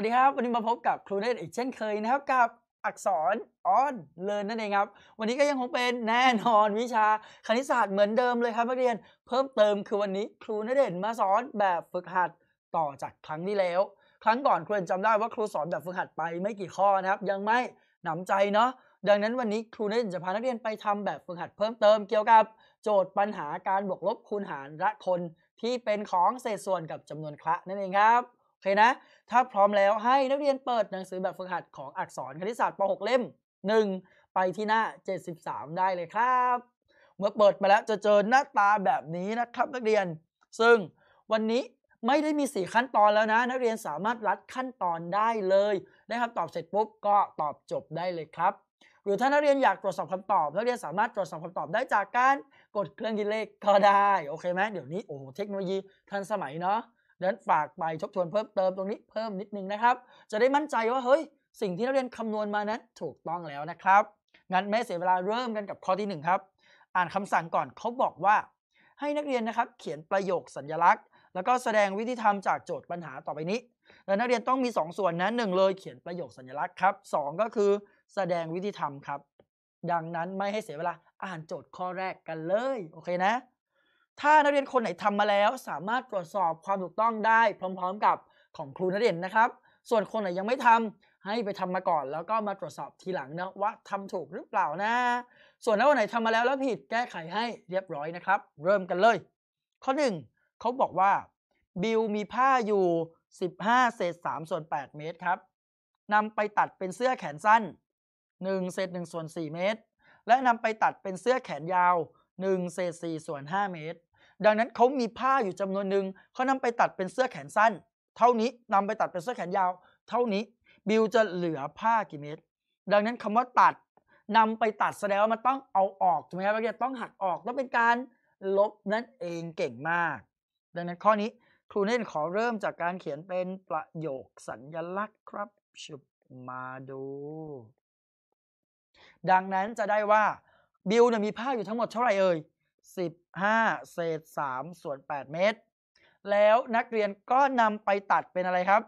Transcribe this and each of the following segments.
วัสดีครับวันนี้มาพบกับครูเนตอีกเช่นเคยนะครับกับอักษรออนเลินนั่นเองครับ วันนี้ก็ยังคงเป็นแน่นอนวิชาคณิตศาสตร์เหมือนเดิมเลยครับนักเรียนเพิ่มเติมคือวันนี้ ครูนเด่นมาสอนแบบฝึกหัดต่อจากครั้งที่แล้ว ครั้งก่อนครูจำได้ว่าครูสอนแบบฝึกหัดไปไม่กี่ข้อนะครับ ยังไม่หนำาใจเนาะดังนั้นวันนี้ครูนเด่นจะพานักเรียนไปทำแบบฝึกหัดเพิ่มเติมเกี่ยวกับโจทย์ปัญหาการบวกลบคูณหารและคนที่เป็นของเศษส่วนกับจำนวนคละนั่นเองครับโอเคนะถ้าพร้อมแล้วให้นักเรียนเปิดหนังสือแบบฝึกหัดของอักษรคณิตศาสตร์ป .6 เล่ม 1 ไปที่หน้า73 ได้เลยครับ เมื่อเปิดมาแล้วจะเจอหน้าตาแบบนี้นะครับ นักเรียน ซึ่งวันนี้ไม่ได้มี4ขั้นตอนแล้วนะ นักเรียนสามารถรัดขั้นตอนได้เลยได้คำตอบเสร็จปุ๊บ ก็ตอบจบได้เลยครับ หรือถ้านักเรียนอยากตรวจสอบคำตอบ นักเรียนสามารถตรวจสอบคำตอบได้จากการกดเครื่องคิดเลขก็ได้โอเคไหมเดี๋ยวนี้โอ้เทคโนโลยีทันสมัยเนาะดังนั้นฝากไปทบทวนเพิ่มเติมตรงนี้เพิ่มนิดนึงนะครับ จะได้มั่นใจว่า เฮ้ยสิ่งที่นักเรียนคำนวณมานั้นถูกต้องแล้วนะครับ งั้นไม่เสียเวลาเริ่มกันกับข้อที่ 1 ครับ อ่านคำสั่งก่อนเขาบอกว่า ให้นักเรียนนะครับเขียนประโยคสัญลักษณ์ แล้วก็แสดงวิธีทำจากโจทย์ปัญหาต่อไปนี้ และนักเรียนต้องมี 2 ส่วนนะหนึ่งเลยเขียนประโยคสัญลักษณ์ครับ 2 ก็คือแสดงวิธีทำครับ ดังนั้นไม่ให้เสียเวลาอ่านโจทย์ข้อแรกกันเลย โอเคนะถ้านักเรียนคนไหนทำมาแล้วสามารถตรวจสอบความถูกต้องได้พร้อมๆกับของครูนักเรียนนะครับ ส่วนคนไหนยังไม่ทำให้ไปทำมาก่อนแล้วก็มาตรวจสอบทีหลังนะว่าทำถูกหรือเปล่านะส่วนถ้าวันไหนทำมาแล้วแล้วผิดแก้ไขให้เรียบร้อยนะครับ เริ่มกันเลย ข้อ1เขาบอกว่าบิลมีผ้าอยู่15เศษ3ส่วน8เมตรครับนำไปตัดเป็นเสื้อแขนสั้น1เศษ1ส่วน4เมตรและนำไปตัดเป็นเสื้อแขนยาว 1 เศษ4ส่วน5เมตรดังนั้นเขามีผ้าอยู่จำนวนหนึ่งเขานำไปตัดเป็นเสื้อแขนสั้น เท่านี้นำไปตัดเป็นเสื้อแขนยาว เท่านี้ บิวจะเหลือผ้ากี่เมตร ดังนั้นคำว่าตัด นำไปตัดแสดงว่ามันต้องเอาออกถูกไหมครับเราต้องหักออกต้องเป็นการลบนั่นเอง เก่งมาก ดังนั้นข้อนี้ครูเน่นขอเริ่มจากการเขียนเป็นประโยคสัญญลักษณ์ครับชุบมาดู ดังนั้นจะได้ว่าบิลเนี่ยมีผ้าอยู่ทั้งหมดเท่าไหร่เอ่ย15เศษ3ส่วน 8 เมตร แล้วนักเรียนก็นำไปตัดเป็นอะไรครับ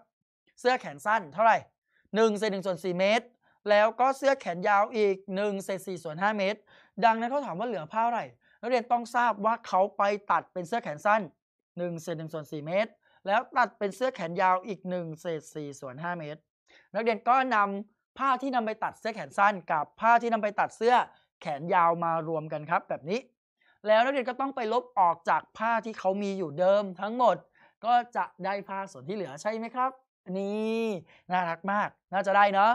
เสื้อแขนสั้นเท่าไหร่ 1 เศษ1ส่วน4 เมตร แล้วก็เสื้อแขนยาวอีก 1 เศษ4ส่วน5เมตร ดังนั้นเขาถามว่าเหลือผ้าอะไร นักเรียนต้องทราบว่าเขาไปตัดเป็นเสื้อแขนสั้น 1 เศษ1ส่วน4เมตร แล้วตัดเป็นเสื้อแขนยาวอีก 1 เศษ4ส่วน5เมตร นักเรียนก็นำผ้าที่นำไปตัดเสื้อแขนสั้นกับผ้าที่นำไปตัดเสื้อแขนยาวมารวมกันครับ แบบนี้แล้วนักเรียนก็ต้องไปลบออกจากผ้าที่เขามีอยู่เดิมทั้งหมด ก็จะได้ผ้าส่วนที่เหลือใช่ไหมครับนี่น่ารักมาก น่าจะได้เนาะ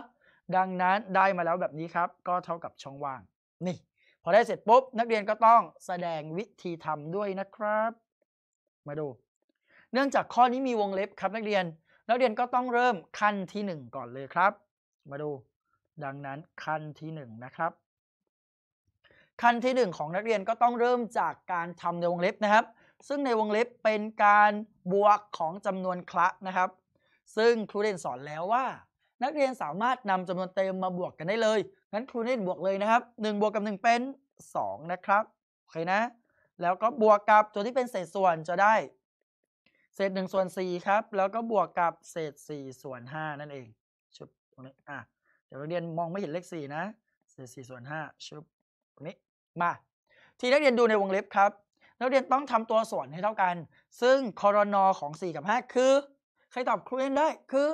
ดังนั้นได้มาแล้วแบบนี้ครับ ก็เท่ากับช่องว่าง นี่ พอได้เสร็จปุ๊บ นักเรียนก็ต้องแสดงวิธีทำด้วยนะครับ มาดู เนื่องจากข้อนี้มีวงเล็บครับ นักเรียน นักเรียนก็ต้องเริ่มขั้นที่ 1 ก่อนเลยครับ มาดู ดังนั้นขั้นที่1นะครับขั้นที่ 1 ของนักเรียนก็ต้องเริ่มจากการทำในวงเล็บนะครับ ซึ่งในวงเล็บเป็นการบวกของจำนวนคละนะครับ ซึ่งครูเียนสอนแล้วว่า นักเรียนสามารถนำจำนวนเต็มมาบวกกันได้เลยงั้นครูเียนบวกเลยนะครับ1บวกกับ1เป็น 2 นะครับโอเคนะ แล้วก็บวกกับตัวที่เป็นเศษส่วนจะได้ เศษ1ส่วน4ครับ แล้วก็บวกกับเศษ4ส่วน5นั่นเองชุบตรงนี้อ่ะเดี๋ยวนักเรียนมองไม่เห็นเลข4นะเศษ4ส่วน5ชุบตรงนี้มาทีนักเรียนดูในวงเล็บครับ นักเรียนต้องทำตัวส่วนให้เท่ากัน ซึ่งคอรนอของ4กับ5คือใครตอบครูเียนได้คือ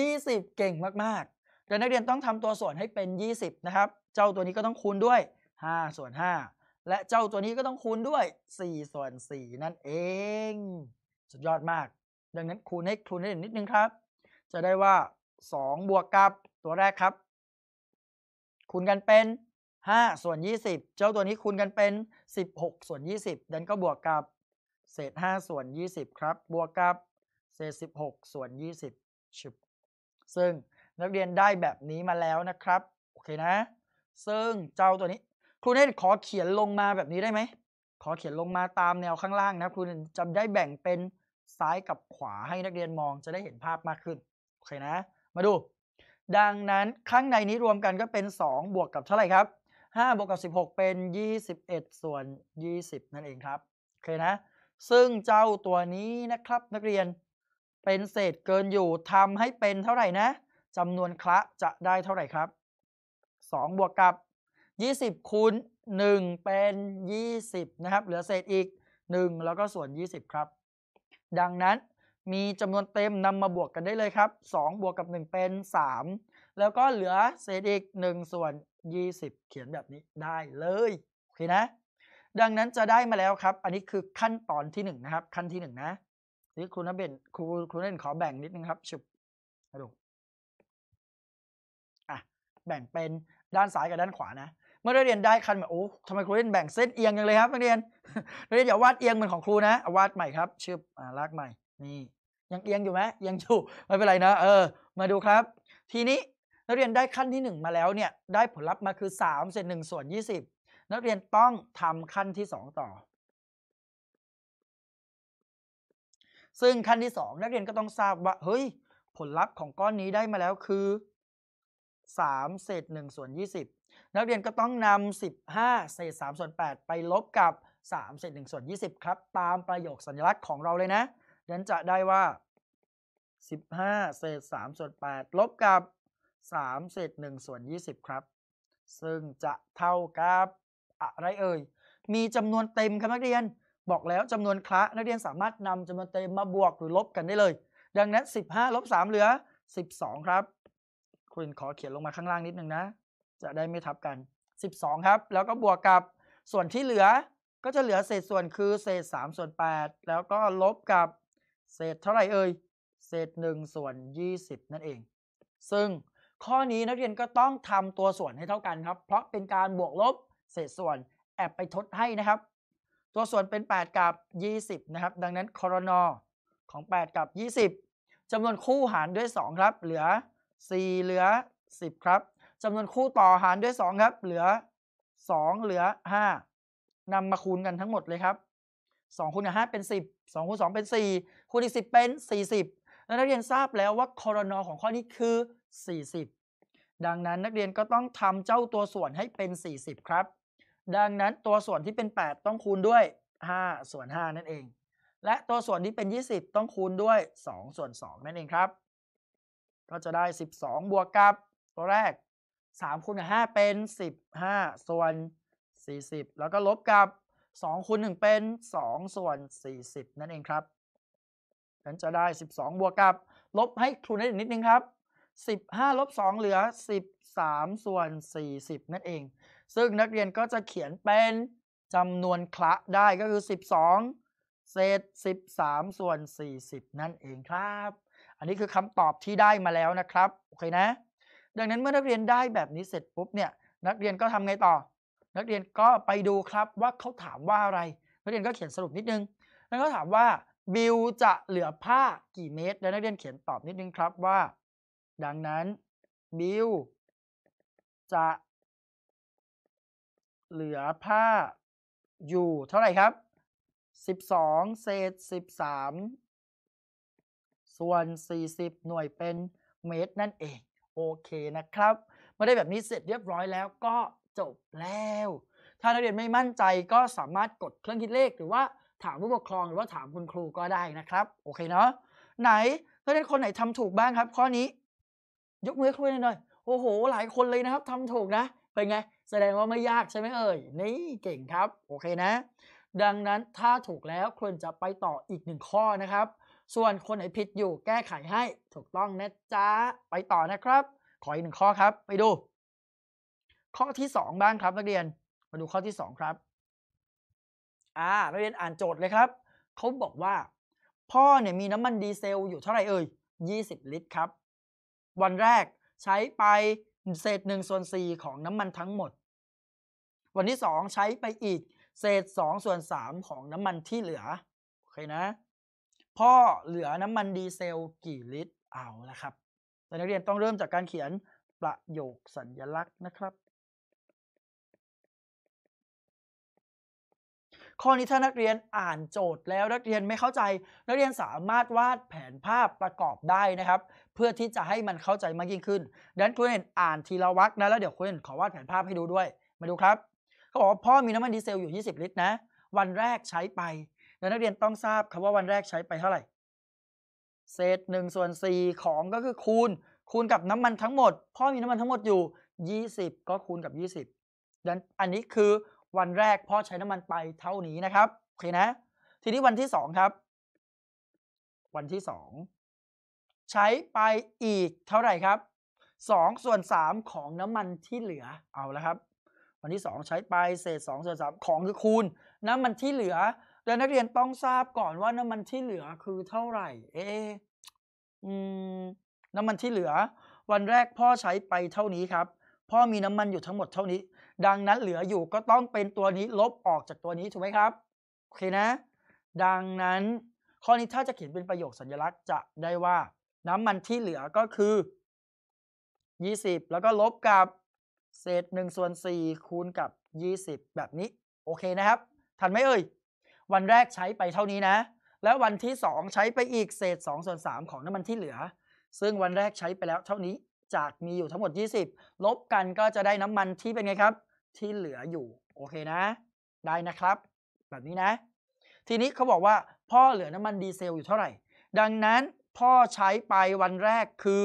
20เก่งมากๆแต่นักเรียนต้องทำตัวส่วนให้เป็น20นะครับ เจ้าตัวนี้ก็ต้องคูณด้วย5ส่วน5และเจ้าตัวนี้ก็ต้องคูณด้วย4ส่วน4นั่นเองสุดยอดมาก ดังนั้นคูณให้คูณิด้นิดนึงครับจะได้ว่า2บวกกับตัวแรกครับคูณกันเป็น5ส่วน20 เจ้าตัวนี้คูณกันเป็น 16ส่วน20ดันก็บวกกับ เศษ5ส่วน20 ครับบวกกับ เศษ 16ส่วน20ชิบซึ่งนักเรียนได้แบบนี้มาแล้วนะครับโอเคนะซึ่งเจ้าตัวนี้ครูเน่ขอเขียนลงมาแบบนี้ได้ไหมขอเขียนลงมาตามแนวข้างล่างนะครูจำได้แบ่งเป็นซ้ายกับขวาให้นักเรียนมองจะได้เห็นภาพมากขึ้นโอเคนะมาดู ดังนั้นข้างในนี้รวมกันก็เป็น 2 บวกกับเท่าไหร่ครับ5บวกกับ 16 เป็น 21 ส่วน 20 นั่นเองครับ โอเคนะ ซึ่งเจ้าตัวนี้นะครับนักเรียนเป็นเศษเกินอยู่ทำให้เป็นเท่าไหร่นะจำนวนคละจะได้เท่าไหร่ครับ 2 บวกกับ20คูณ1 เป็น 20 นะครับ เหลือเศษอีก 1 แล้วก็ส่วน 20 ครับ ดังนั้นมีจำนวนเต็มนำมาบวกกันได้เลยครับ 2 บวกกับ 1 เป็น 3แล้วก็เหลือเศษอีก1ส่วน20เขียนแบบนี้ได้เลยโอเคนะดังนั้นจะได้มาแล้วครับ อันนี้คือขั้นตอนที่ 1 นะครับขั้นที่1นะนี่ครูนัเบนครูครูนเบนขอแบ่งนิดนึงครับชุบดูอ่ะแบ่งเป็นด้านซ้ายกับด้านขวานะ เมื่อเรียนได้คันแบบโอ้ทำไมครูเล่นแบ่งเส้นเอียงอย่างเลยครับนักเรียนนักเรียนอย่าวาดเอียงเหมือนของครูนะวาดใหม่ครับชุบออ่าลากใหม่นี่ยังเอียงอยู่ไหมยังอยู่ไม่เป็นไรนะเออ มาดูครับ ทีนี้นักเรียนได้ขั้นที่1 มาแล้วเนี่ยได้ผลลัพธ์มาคือ3เศษ1ส่วน20นักเรียนต้องทำขั้นที่2ต่อ ซึ่งขั้นที่2นักเรียนก็ต้องทราบว่าเฮ้ย ผลลัพธ์ของก้อนนี้ได้มาแล้วคือ3เศษ1ส่วน20 นักเรียนก็ต้องนำ15เศษ3ส่วน8ไปลบกับ3เศษ1ส่วน20ครับ ตามประโยคสัญลักษณ์ของเราเลยนะดังนั้นจะได้ว่า15เศษ3ส่วน8ลบกับ3เศษ1ส่วน20 ครับ ซึ่งจะเท่ากับ อะไร เอ่ย มีจำนวนเต็มครับนักเรียน บอกแล้วจำนวนคละนักเรียนสามารถนำจำนวนเต็มมาบวกหรือลบกันได้เลย ดังนั้น 15 ลบ 3 เหลือ 12 ครับ คุณขอเขียนลงมาข้างล่างนิด นึง นะ จะได้ไม่ทับกัน 12 ครับ แล้วก็บวกกับส่วนที่เหลือ ก็จะเหลือเศษส่วนคือ เศษ3ส่วน8แล้วก็ลบกับ เศษเท่าไหร่เอ่ย เศษ1ส่วน20 นั่นเอง ซึ่งข้อนี้นักเรียนก็ต้องทำตัวส่วนให้เท่ากันครับ เพราะเป็นการบวกลบเศษส่วนแอบไปทดให้นะครับ ตัวส่วนเป็น 8 กับ 20 นะครับ ดังนั้นคอรนอของ 8 กับ 20 จำนวนคู่หารด้วย2ครับ เหลือ4เหลือ10ครับจำนวนคู่ต่อหารด้วย 2 ครับ เหลือ 2 เหลือ5นำมาคูณกันทั้งหมดเลยครับ2คูณหเป็น 10 2คูณ2เป็น4คูณอีก 10 เป็น 40 แล้วนักเรียนทราบแล้วว่าคอรนอของข้อนี้คือ40ดังนั้นนักเรียนก็ต้องทำเจ้าตัวส่วนให้เป็น 40ครับ ดังนั้นตัวส่วนที่เป็น 8 ต้องคูณด้วย 5 ส่วน 5 นั่นเอง และตัวส่วนที่เป็น 20 ต้องคูณด้วย 2 ส่วน 2 นั่นเองครับ ก็จะได้ 12 บวกกับ ตัวแรก3คูณกับ5เป็น15ส่วน40แล้วก็ลบกับ 2คูณ1เป็น 2 ส่วน40นั่นเองครับนั้นจะได้ 12 บวกกับ ลบให้ครูได้นิดนึงครับ15ลบ2เหลือ 13ส่วน40 นั่นเอง ซึ่งนักเรียนก็จะเขียนเป็นจำนวนคละได้ก็คือ 12 เศษ 13ส่วน40 นั่นเองครับ อันนี้คือคำตอบที่ได้มาแล้วนะครับโอเคนะ ดังนั้นเมื่อนักเรียนได้แบบนี้เสร็จปุ๊บเนี่ยนักเรียนก็ทำไงต่อ นักเรียนก็ไปดูครับว่าเขาถามว่าอะไร นักเรียนก็เขียนสรุปนิดนึง แล้วก็ถามว่าบิวจะเหลือผ้ากี่เมตร แล้วนักเรียนเขียนตอบนิดนึงครับว่าดังนั้นบิลจะเหลือผ้าอยู่เท่าไหร่ครับ 12 เศษ 13 ส่วน 40 หน่วยเป็นเมตรนั่นเอง โอเคนะครับเมื่อได้แบบนี้เสร็จเรียบร้อยแล้วก็จบแล้ว ถ้านักเรียนไม่มั่นใจก็สามารถกดเครื่องคิดเลขหรือว่าถามผู้ปกครองหรือว่าถามคุณครูก็ได้นะครับ โอเคเนาะ ไหนนักเรียนคนไหนทำถูกบ้างครับข้อนี้ยกมือคุยหน่อย โอ้โห หลายคนเลยนะครับทำถูกนะ เป็นไง แสดงว่าไม่ยากใช่ไหมเอ่ย นี่เก่งครับ โอเคนะ ดังนั้นถ้าถูกแล้วควรจะไปต่ออีกหนึ่งข้อนะครับ ส่วนคนไหนผิดอยู่ แก้ไขให้ ถูกต้องนะจ๊ะไปต่อนะครับ ขออีกหนึ่งข้อครับ ไปดูข้อที่2บ้างครับ นักเรียน มาดูข้อที่2ครับ อ่า นักเรียนอ่านโจทย์เลยครับเขาบอกว่า พ่อเนี่ยมีน้ำมันดีเซลอยู่เท่าไหร่เอ่ย20ลิตรครับวันแรกใช้ไปเศษ1ส่วน4ของน้ำมันทั้งหมด วันที่2ใช้ไปอีก เศษ2ส่วน3ของน้ำมันที่เหลือโอเคนะ พ่อเหลือน้ำมันดีเซลกี่ลิตร เอาละครับนักเรียนต้องเริ่มจากการเขียนประโยคสัญญลักษณ์นะครับ ข้อนี้ถ้านักเรียนอ่านโจทย์แล้วนักเรียนไม่เข้าใจ นักเรียนสามารถวาดแผนภาพประกอบได้นะครับเพื่อที่จะให้มันเข้าใจมากยิ่งขึ้น ดังนั้นคุณเห็นอ่านทีละวรรคนะ แล้วเดี๋ยวคุณเห็นขอวาดแผนภาพให้ดูด้วย มาดูครับ เขาบอกว่าพ่อมีน้ำมันดีเซลอยู่ 20 ลิตรนะ วันแรกใช้ไป แล้วนักเรียนต้องทราบครับว่าวันแรกใช้ไปเท่าไหร่ เศษ1ส่วน4ของก็คือคูณคูณกับน้ำมันทั้งหมด พ่อมีน้ำมันทั้งหมดอยู่ 20 ก็คูณกับ 20 ดังนั้นอันนี้คือวันแรกพ่อใช้น้ำมันไปเท่านี้นะครับโอเคนะ ทีนี้วันที่2ครับ วันที่2ใช้ไปอีกเท่าไหร่ครับ2ส่วน3ของน้ำมันที่เหลือ เอาแล้วครับ วันที่2ใช้ไปเศษ2ส่วน3ของคือคูณ น้ำมันที่เหลือแต่นักเรียนต้องทราบก่อนว่า น้ำมันที่เหลือคือเท่าไหร่ เอ๊น้ำมันที่เหลือวันแรกพ่อใช้ไปเท่านี้ครับ พ่อมีน้ำมันอยู่ทั้งหมดเท่านี้ ดังนั้นเหลืออยู่ก็ต้องเป็นตัวนี้ลบออกจากตัวนี้ถูกไหมครับโอเคนะ ดังนั้น ข้อนี้ถ้าจะเขียนเป็นประโยคสัญลักษณ์จะได้ว่าน้ำมันที่เหลือก็คือ 20 แล้วก็ลบกับเศษ1 ส่วน 4 คูณกับ 20 แบบนี้ โอเคนะครับ ทันไหมเอ่ยวันแรกใช้ไปเท่านี้นะ แล้ววันที่ 2 ใช้ไปอีก เศษ2 ส่วน3ของน้ำมันที่เหลือ ซึ่งวันแรกใช้ไปแล้วเท่านี้ จากมีอยู่ทั้งหมด 20 ลบกันก็จะได้น้ำมันที่เป็นไงครับ ที่เหลืออยู่ โอเคนะ ได้นะครับ แบบนี้นะ ทีนี้เขาบอกว่าพ่อเหลือน้ำมันดีเซลอยู่เท่าไหร่ดังนั้นพ่อใช้ไปวันแรกคือ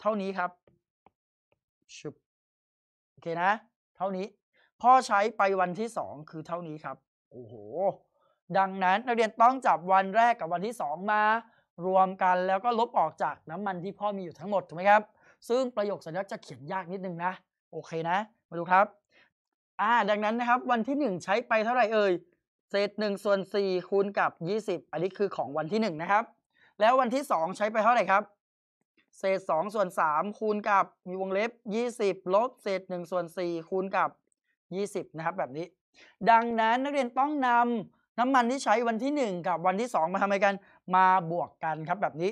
เท่านี้ครับชุบโอเคนะ เท่านี้ พ่อใช้ไปวันที่สองคือเท่านี้ครับ โอ้โห ดังนั้นนักเรียนต้องจับวันแรกกับวันที่สองมา รวมกันแล้วก็ลบออกจากน้ำมันที่พ่อมีอยู่ทั้งหมดถูกไหมครับ ซึ่งประโยคสัญลักษณ์จะเขียนยากนิดนึงนะ โอเคนะ มาดูครับ อ่า ดังนั้นนะครับ วันที่ 1 ใช้ไปเท่าไหร่เอ่ย เศษ1ส่วน4คูณกับ20อันนี้คือของวันที่1นะครับแล้ววันที่ 2 ใช้ไปเท่าไหร่ครับ เศษ2ส่วน3คูณกับมีวงเล็บ 20 ลบ เศษ1ส่วน4คูณกับ 20 นะครับ แบบนี้ ดังนั้นนักเรียนต้องนำน้ำมันที่ใช้วันที่ 1 กับวันที่ 2 มาทำอะไรกัน มาบวกกันครับแบบนี้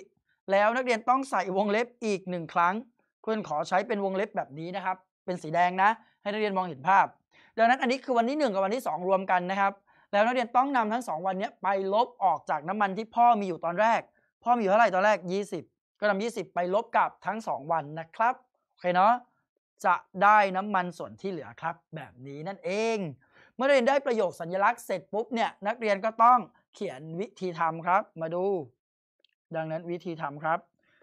แล้วนักเรียนต้องใส่วงเล็บอีก 1 ครั้งเพื่อนขอใช้เป็นวงเล็บแบบนี้นะครับ เป็นสีแดงนะ ให้นักเรียนมองเห็นภาพดังนั้นอันนี้คือวันที่ 1 กับวันที่ 2 รวมกันนะครับ แล้วนักเรียนต้องนำทั้ง 2 วันนี้ไปลบออกจากน้ำมันที่พ่อมีอยู่ตอนแรกพ่อมีอยู่เท่าไหร่ตอนแรก20ก็นำ20 ไปลบกับทั้ง 2 วันนะครับ โอเคเนาะ จะได้น้ำมันส่วนที่เหลือครับ แบบนี้นั่นเอง เมื่อเรียนได้ประโยคสัญลักษณ์เสร็จปุ๊บเนี่ยนักเรียนก็ต้องเขียนวิธีทำครับ มาดู ดังนั้นวิธีทำครับ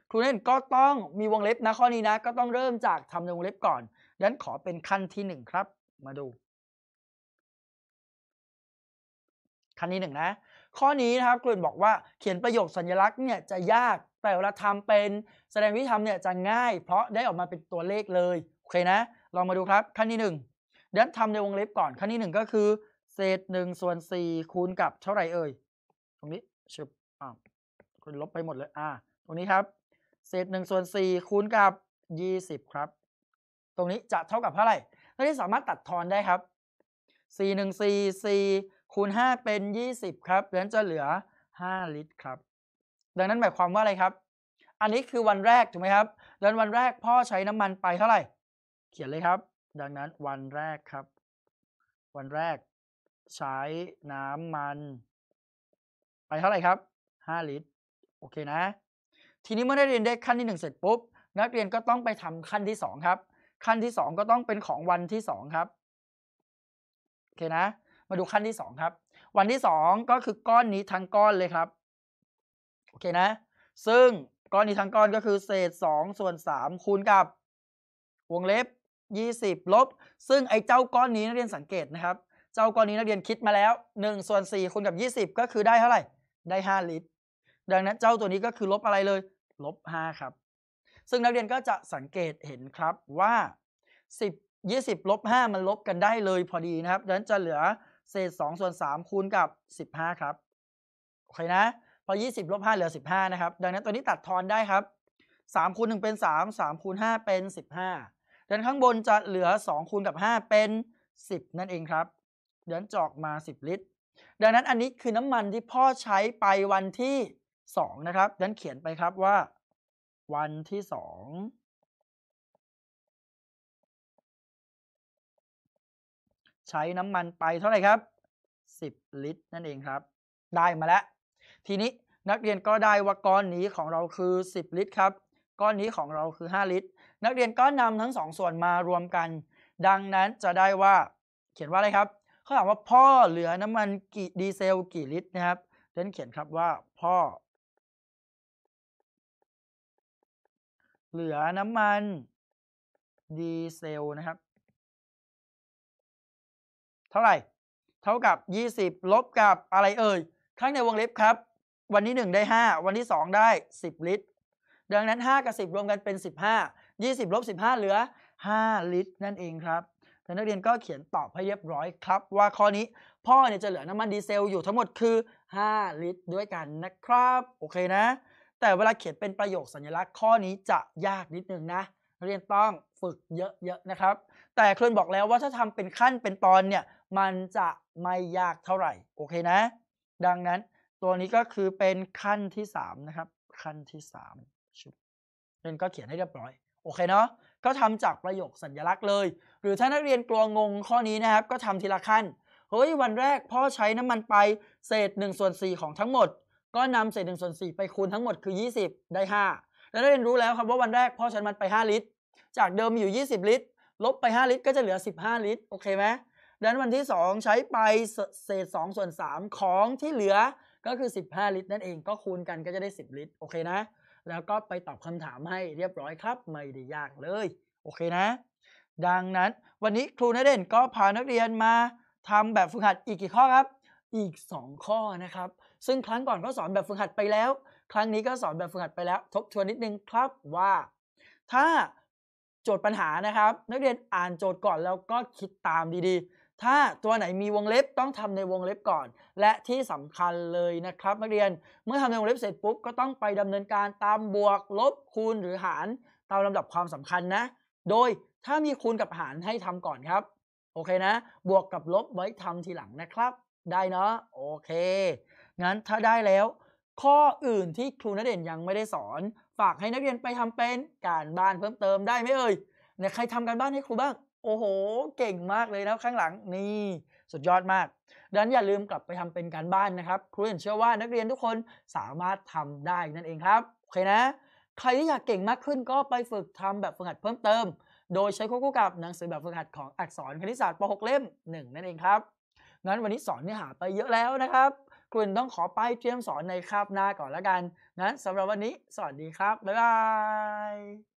ครูเล่นก็ต้องมีวงเล็บนะ ข้อนี้นะ ก็ต้องเริ่มจากทำในวงเล็บก่อนดังนั้นขอเป็นขั้นที่1ครับ มาดูขั้นที่1นะข้อนี้นะครับกลุ่นบอกว่าเขียนประโยคสัญลักษณ์เนี่ยจะยาก แต่เวลาทำเป็นแสดงวิธีทำเนี่ยจะง่าย เพราะได้ออกมาเป็นตัวเลขเลย โอเคนะ ลองมาดูครับ ขั้นที่1เดี๋ยวทำในวงเล็บก่อนขั้นที่1ก็คือ เศษ1ส่วน4คูณกับเท่าไหร่เอ่ย ตรงนี้ชึบอ่าคุณลบไปหมดเลย อ่า ตรงนี้ครับ เศษ1ส่วน4คูณกับ20 ครับ ตรงนี้จะเท่ากับเท่าไหร่เรานี้สามารถตัดทอนได้ครับ4 1 4 4คูณ 5 เป็น 20 ครับดังนั้นจะเหลือ 5 ลิตรครับ ดังนั้นหมายความว่าอะไรครับ อันนี้คือวันแรก ถูกไหมครับดังนั้นวันแรกพ่อใช้น้ำมันไปเท่าไหร่ เขียนเลยครับ ดังนั้นวันแรกครับ วันแรก ใช้น้ำมัน ไปเท่าไหร่ครับ 5 ลิตร โอเคนะ ทีนี้เมื่อได้เรียนได้ขั้นที่1เสร็จปุ๊บ นักเรียนก็ต้องไปทำขั้นที่2ครับ ขั้นที่2ก็ต้องเป็นของวันที่2ครับโอเคนะมาดูขั้นที่2ครับ วันที่2ก็คือก้อนนี้ทั้งก้อนเลยครับ โอเคนะ ซึ่งก้อนนี้ทั้งก้อนก็คือ เศษ2ส่วน3คูณกับวงเล็บ20ลบ ซึ่งไอ้เจ้าก้อนนี้นักเรียนสังเกตนะครับ เจ้าก้อนนี้นักเรียนคิดมาแล้ว1ส่วน4คูณกับ20ก็คือได้เท่าไหร่ได้5ลิตร ดังนั้นเจ้าตัวนี้ก็คือลบอะไรเลย ลบ5ครับ ซึ่งนักเรียนก็จะสังเกตเห็นครับว่า10 20ลบ5มันลบกันได้เลยพอดีนะครับดังนั้นจะเหลือเศษ2ส่วน3คูณกับ 15 ครับ โอเคนะ พอ20ลบ5เหลือ 15 นะครับ ดังนั้นตัวนี้ตัดทอนได้ครับ3คูณ1เป็น 3 3คูณ5เป็น 15ดังนั้นข้างบนจะเหลือ2คูณกับ5เป็น 10 นั่นเองครับ เดือนจอกมา 10 ลิตร ดังนั้นอันนี้คือน้ำมันที่พ่อใช้ไปวันที่ 2 นะครับดังนั้นเขียนไปครับว่า วันที่ 2ใช้น้ำมันไปเท่าไหร่ครับ 10 ลิตร นั่นเองครับ ได้มาแล้ว ทีนี้นักเรียนก็ได้ว่าก้อนนี้ของเราคือ 10 ลิตรครับ ก้อนนี้ของเราคือ 5 ลิตร นักเรียนก็นำทั้งสองส่วนมารวมกัน ดังนั้นจะได้ว่า เขียนว่าอะไรครับ เขาถามว่าพ่อเหลือน้ำมันกี่ดีเซลกี่ลิตรนะครับเดนเขียนครับว่าพ่อ เหลือน้ำมันดีเซลนะครับเท่าไหร่ เท่ากับ 20 ลบกับอะไรเอ่ยข้างในวงเล็บครับวันที่ 1 ได้ 5 วันที่ 2 ได้ 10 ลิตร ดังนั้น5กับ 10รวมกันเป็น 15 20ลบ15 เหลือ 5 ลิตร นั่นเองครับ แต่นักเรียนก็เขียนตอบให้เรียบร้อยครับ ว่าข้อนี้พ่อเนี่ยจะเหลือน้ำมันดีเซล อยู่ทั้งหมดคือ 5 ลิตร ด้วยกันนะครับโอเคนะ แต่เวลาเขียนเป็นประโยคสัญลักษณ์ข้อนี้จะยากนิดนึงนะเรียนต้องฝึกเยอะๆนะครับ แต่เคลนบอกแล้วว่าถ้าทำเป็นขั้นเป็นตอนเนี่ยมันจะไม่ยากเท่าไหร่ โอเคนะ ดังนั้นตัวนี้ก็คือเป็นขั้นที่ 3 นะครับ ขั้นที่ 3 ชุดนั่นก็เขียนให้เรียบร้อย โอเคเนาะก็ทำจากประโยคสัญลักษณ์เลย หรือถ้านักเรียนกลัวงงข้อนี้นะครับ ก็ทำทีละขั้น เฮ้ย วันแรกพ่อใช้น้ำมันไป เศษ1ส่วน4ของทั้งหมด ก็นำเศษ1ส่วน4ไปคูณทั้งหมดคือ20ได้5แล้วนักเรียนรู้แล้วครับว่าวันแรกพ่อใช้มันไป5ลิตรจากเดิมมีอยู่ 20 ลิตร ลบไป 5 ลิตร ก็จะเหลือ15ลิตรโอเคไหมดังนั้นวันที่ 2 ใช้ไปเศษ 2 ส่วน 3 ของที่เหลือก็คือ 15 ลิตร นั่นเองก็คูณกันก็จะได้ 10 ลิตร โอเคนะ แล้วก็ไปตอบคำถามให้เรียบร้อยครับ ไม่ได้ยากเลย โอเคนะ ดังนั้นวันนี้ครูนเด่นก็พานักเรียนมาทำแบบฝึกหัดอีกกี่ข้อครับ อีก 2 ข้อนะครับ ซึ่งครั้งก่อนก็สอนแบบฝึกหัดไปแล้ว ครั้งนี้ก็สอนแบบฝึกหัดไปแล้ว ทบทวนนิดนึงครับว่า ถ้าโจทย์ปัญหานะครับ นักเรียนอ่านโจทย์ก่อนแล้วก็คิดตามดีๆถ้าตัวไหนมีวงเล็บต้องทำในวงเล็บก่อน และที่สำคัญเลยนะครับ นักเรียนเมื่อทำในวงเล็บเสร็จปุ๊บก็ต้องไปดำเนินการตามบวกลบคูณหรือหาร ตามลำดับความสำคัญนะ โดยถ้ามีคูณกับหารให้ทำก่อนครับ โอเคนะ บวกกับลบไว้ทำทีหลังนะครับ ได้เนาะโอเค งั้นถ้าได้แล้ว ข้ออื่นที่ครูนักเรียนยังไม่ได้สอน ฝากให้นักเรียนไปทำเป็นการบ้านเพิ่มเติมได้ไหมเอ่ยเนี่ยใครทำการบ้านให้ครูบ้างโอ้โห เก่งมากเลยนะข้างหลังนี่สุดยอดมากดังนั้นอย่าลืมกลับไปทำเป็นการบ้านนะครับครูเห็นเชื่อว่านักเรียนทุกคนสามารถทำได้นั่นเองครับโอเคนะ ใครที่อยากเก่งมากขึ้นก็ไปฝึกทำแบบฝึกหัดเพิ่มเติม โดยใช้ควบคู่กับหนังสือแบบฝึกหัดของอักษรคณิตศาสตร์ป .6 เล่ม 1 นั่นเองครับงั้นวันนี้สอนเนื้อหาไปเยอะแล้วนะครับครูต้องขอไปเตรียมสอนในคาบหน้าก่อนแล้วกันงั้นสำหรับวันนี้สวัสดีครับบ๊ายบาย